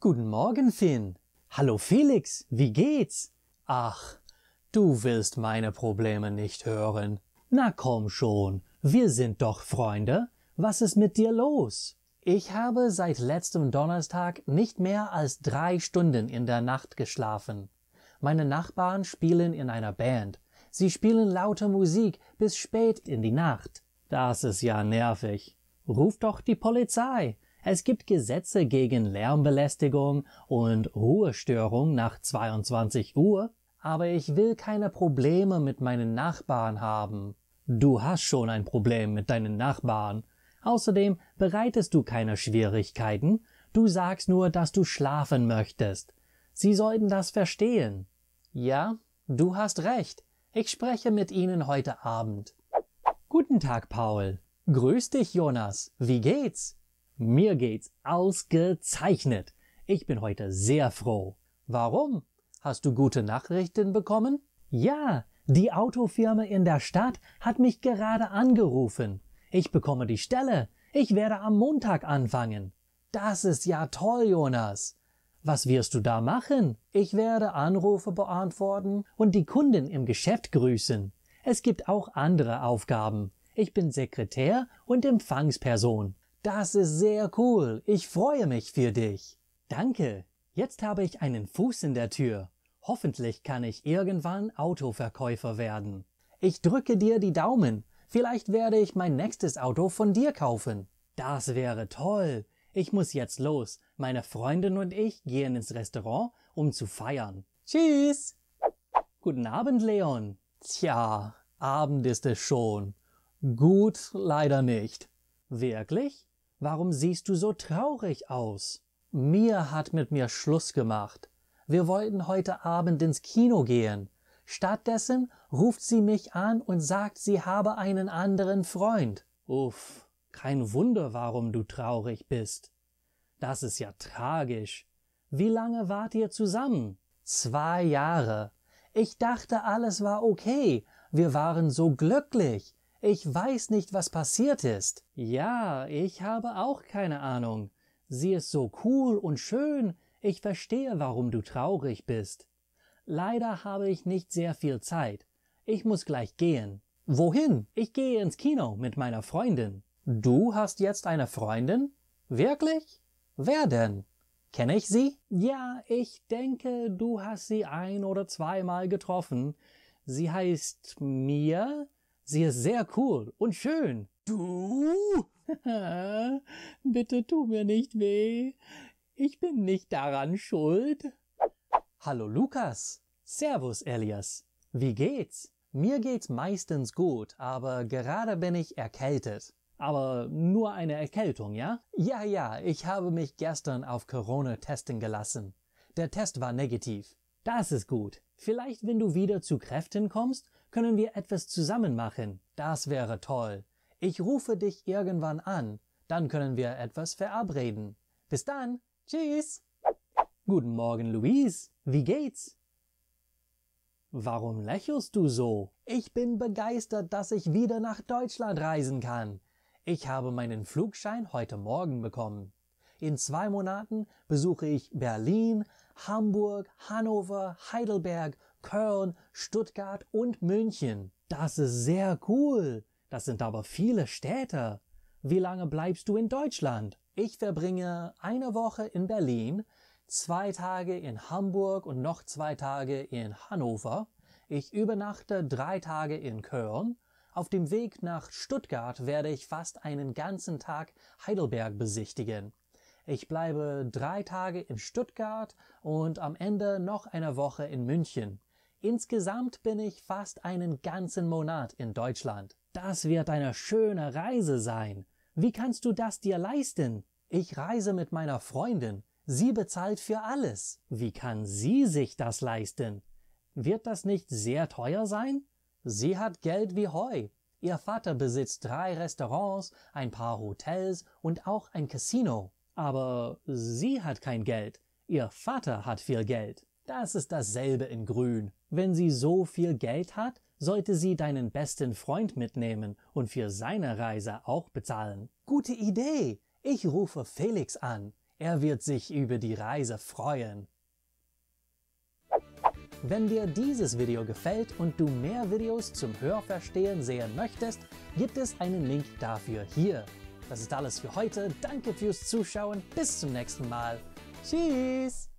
Guten Morgen, Finn. Hallo Felix, wie geht's? Ach, du willst meine Probleme nicht hören. Na komm schon, wir sind doch Freunde. Was ist mit dir los? Ich habe seit letztem Donnerstag nicht mehr als drei Stunden in der Nacht geschlafen. Meine Nachbarn spielen in einer Band. Sie spielen laute Musik bis spät in die Nacht. Das ist ja nervig. Ruf doch die Polizei. Es gibt Gesetze gegen Lärmbelästigung und Ruhestörung nach 22 Uhr, aber ich will keine Probleme mit meinen Nachbarn haben. Du hast schon ein Problem mit deinen Nachbarn. Außerdem bereitest du keine Schwierigkeiten, du sagst nur, dass du schlafen möchtest. Sie sollten das verstehen. Ja, du hast recht. Ich spreche mit Ihnen heute Abend. Guten Tag, Paul. Grüß dich, Jonas. Wie geht's? Mir geht's ausgezeichnet. Ich bin heute sehr froh. Warum? Hast du gute Nachrichten bekommen? Ja, die Autofirma in der Stadt hat mich gerade angerufen. Ich bekomme die Stelle. Ich werde am Montag anfangen. Das ist ja toll, Jonas. Was wirst du da machen? Ich werde Anrufe beantworten und die Kunden im Geschäft grüßen. Es gibt auch andere Aufgaben. Ich bin Sekretär und Empfangsperson. Das ist sehr cool. Ich freue mich für dich. Danke. Jetzt habe ich einen Fuß in der Tür. Hoffentlich kann ich irgendwann Autoverkäufer werden. Ich drücke dir die Daumen. Vielleicht werde ich mein nächstes Auto von dir kaufen. Das wäre toll. Ich muss jetzt los. Meine Freundin und ich gehen ins Restaurant, um zu feiern. Tschüss. Guten Abend, Leon. Tja, Abend ist es schon. Gut, leider nicht. Wirklich? Warum siehst du so traurig aus? Mir hat mit mir Schluss gemacht. Wir wollten heute Abend ins Kino gehen. Stattdessen ruft sie mich an und sagt, sie habe einen anderen Freund. Uff, kein Wunder, warum du traurig bist. Das ist ja tragisch. Wie lange wart ihr zusammen? Zwei Jahre. Ich dachte, alles war okay. Wir waren so glücklich. Ich weiß nicht, was passiert ist. Ja, ich habe auch keine Ahnung. Sie ist so cool und schön. Ich verstehe, warum du traurig bist. Leider habe ich nicht sehr viel Zeit. Ich muss gleich gehen. Wohin? Ich gehe ins Kino mit meiner Freundin. Du hast jetzt eine Freundin? Wirklich? Wer denn? Kenne ich sie? Ja, ich denke, du hast sie ein oder zweimal getroffen. Sie heißt Mia Sie ist sehr cool und schön. Du? Bitte tu mir nicht weh. Ich bin nicht daran schuld. Hallo Lukas. Servus Elias. Wie geht's? Mir geht's meistens gut, aber gerade bin ich erkältet. Aber nur eine Erkältung, ja? Ja, ja, ich habe mich gestern auf Corona testen gelassen. Der Test war negativ. Das ist gut. Vielleicht, wenn du wieder zu Kräften kommst, können wir etwas zusammen machen. Das wäre toll. Ich rufe dich irgendwann an. Dann können wir etwas verabreden. Bis dann. Tschüss. Guten Morgen, Louise. Wie geht's? Warum lächelst du so? Ich bin begeistert, dass ich wieder nach Deutschland reisen kann. Ich habe meinen Flugschein heute Morgen bekommen. In zwei Monaten besuche ich Berlin, Hamburg, Hannover, Heidelberg, Köln, Stuttgart und München. Das ist sehr cool. Das sind aber viele Städte. Wie lange bleibst du in Deutschland? Ich verbringe eine Woche in Berlin, zwei Tage in Hamburg und noch zwei Tage in Hannover. Ich übernachte drei Tage in Köln. Auf dem Weg nach Stuttgart werde ich fast einen ganzen Tag Heidelberg besichtigen. Ich bleibe drei Tage in Stuttgart und am Ende noch eine Woche in München. Insgesamt bin ich fast einen ganzen Monat in Deutschland. Das wird eine schöne Reise sein. Wie kannst du das dir leisten? Ich reise mit meiner Freundin. Sie bezahlt für alles. Wie kann sie sich das leisten? Wird das nicht sehr teuer sein? Sie hat Geld wie Heu. Ihr Vater besitzt drei Restaurants, ein paar Hotels und auch ein Casino. Aber sie hat kein Geld. Ihr Vater hat viel Geld. Das ist dasselbe in Grün. Wenn sie so viel Geld hat, sollte sie deinen besten Freund mitnehmen und für seine Reise auch bezahlen. Gute Idee! Ich rufe Felix an. Er wird sich über die Reise freuen. Wenn dir dieses Video gefällt und du mehr Videos zum Hörverstehen sehen möchtest, gibt es einen Link dafür hier. Das ist alles für heute. Danke fürs Zuschauen. Bis zum nächsten Mal. Tschüss.